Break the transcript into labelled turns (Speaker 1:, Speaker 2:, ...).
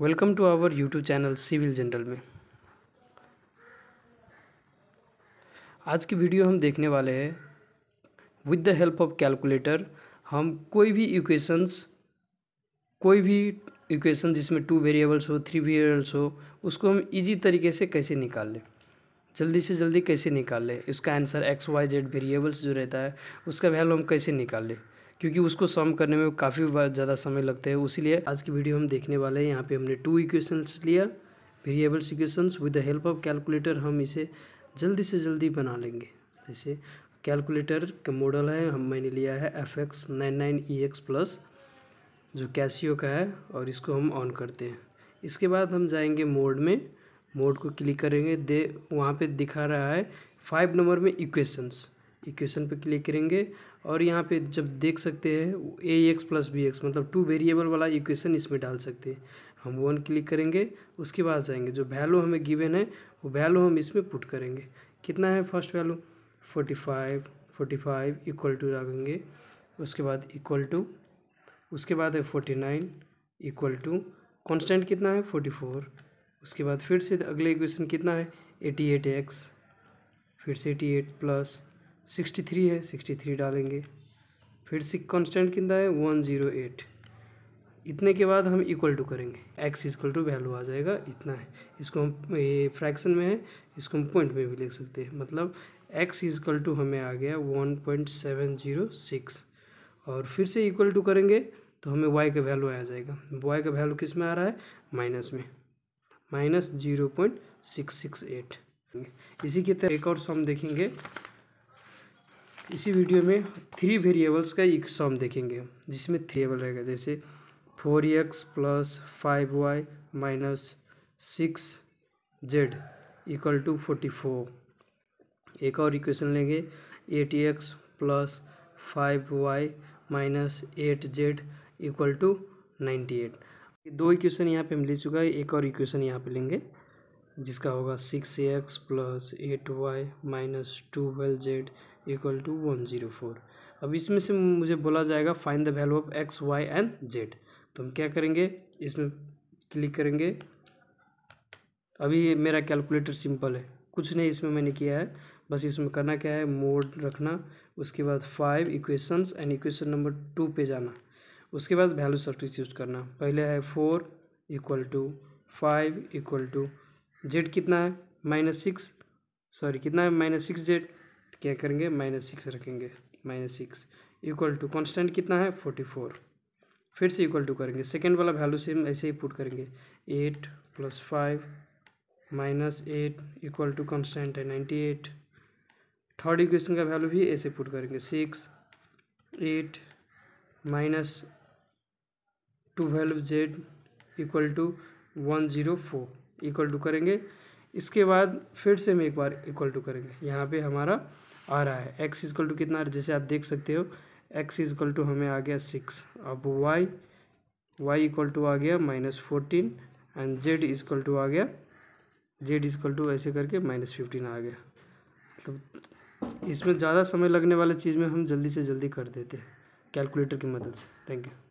Speaker 1: welcome to our YouTube channel civil general में आज की वीडियो हम देखने वाले हैं with the help of calculator हम कोई भी इक्वेशंस कोई भी इक्वेशन जिसमें टू वेरिएबल्स हो थ्री वेरिएबल्स हो उसको हम इजी तरीके से कैसे निकाल लें जल्दी से जल्दी कैसे निकाल लें इसका answer x y z variables जो रहता है उसका वैल्यू हम कैसे निकाल लें क्योंकि उसको सॉल्व करने में काफ़ी ज़्यादा समय लगता है उसीलिए आज की वीडियो हम देखने वाले हैं यहाँ पर हमने टू इक्वेशंस लिया variables equations with the help of calculator हम इसे जल्दी से जल्दी बना लेंगे जैसे कैलकुलेटर का मॉडल है हम मैंने लिया है F X nine nine E X plus जो कैसियो का है और इसको हम ऑन करते हैं इसके बाद हम जाएंगे मोड में मोड को क्लिक करेंगे दे वहाँ पे दिखा रहा है फाइव नंबर में इक्वेशंस इक्वेशन पे क्लिक करेंगे और यहाँ पे जब देख सकते हैं A X plus B X मतलब टू वेरिएबल वाला इक्वेशन इसमें डाल सकते हैं हम वन क्लिक करेंगे उसके बाद जाएंगे जो वैल्यू हमें गिवन है वो वैल्यू हम इसमें पुट करेंगे कितना है first value forty five forty five equal to रखेंगे उसके बाद इक्वल टू उसके बाद है forty nine equal to constant कितना है फोर्टी फोर उसके बाद फिर से अगले इक्वेशन कितना है एटी एट एक्स फिर से eighty eight plus sixty three है सिक्सटी थ्री डालेंगे फिर से कॉन्स्टेंट कितना है वन ज़ीरो एट इतने के बाद हम इक्वल टू करेंगे एक्स इक्वल टू वैल्यू आ जाएगा इतना है इसको हम ये फ्रैक्शन में है इसको हम पॉइंट में भी लिख सकते हैं मतलब एक्स इक्वल टू हमें आ गया one point seven zero six और फिर से इक्वल टू करेंगे तो हमें वाई का वैल्यू आ जाएगा वाई का वैल्यू किस में आ रहा है माइनस में minus zero point six six eight इसी की तरह एक और सम देखेंगे इसी वीडियो में थ्री वेरिएबल्स का एक सम देखेंगे जिसमें थ्री वेरिएबल रहेगा जैसे four x plus five y minus six z equal to forty four एक और इक्वेशन लेंगे eight x plus five y minus eight z equal to ninety eight दो इक्वेशन यहाँ पे हम ले चुका है एक और इक्वेशन यहाँ पे लेंगे जिसका होगा six x plus eight y minus well z equal to one zero four अब इसमें से मुझे बोला जाएगा find the value of x y and z तो हम क्या करेंगे इसमें क्लिक करेंगे अभी मेरा कैलकुलेटर सिंपल है कुछ नहीं इसमें मैंने किया है बस इसमें करना क्या है मोड रखना उसके बाद five equations and equation number two पे जाना उसके बाद वैल्यू सब्सटीट्यूट करना पहले है four equal to five equal to z कितना है माइनस सिक्स सॉरी कितना है माइनस सिक्स जेड क्या करेंगे माइनस सिक्स रखेंगे minus six equal to constant कितना है फोर्टी फोर फिर से इक्वल टू करेंगे सेकेंड वाला वैल्यू सेम ऐसे ही पुट करेंगे eight plus five minus eight equal to constant है नाइन्टी एट थर्ड इक्वेशन का वैल्यू भी ऐसे पुट करेंगे six eight minus two value z equal to one zero four equal to करेंगे इसके बाद फिर से हम एक बार इक्वल टू करेंगे यहाँ पे हमारा आ रहा है एक्स इजकल टू कितना जैसे आप देख सकते हो एक्स इजकल टू हमें आ गया सिक्स अब वाई वाई इक्वल टू आ गया minus fourteen and z equal to आ गया जेड इजकल टू ऐसे करके माइनस फिफ्टीन आ गया तो इसमें ज़्यादा समय लगने वाले चीज़ में हम जल्दी से जल्दी कर देते हैं कैलकुलेटर की मदद से थैंक यू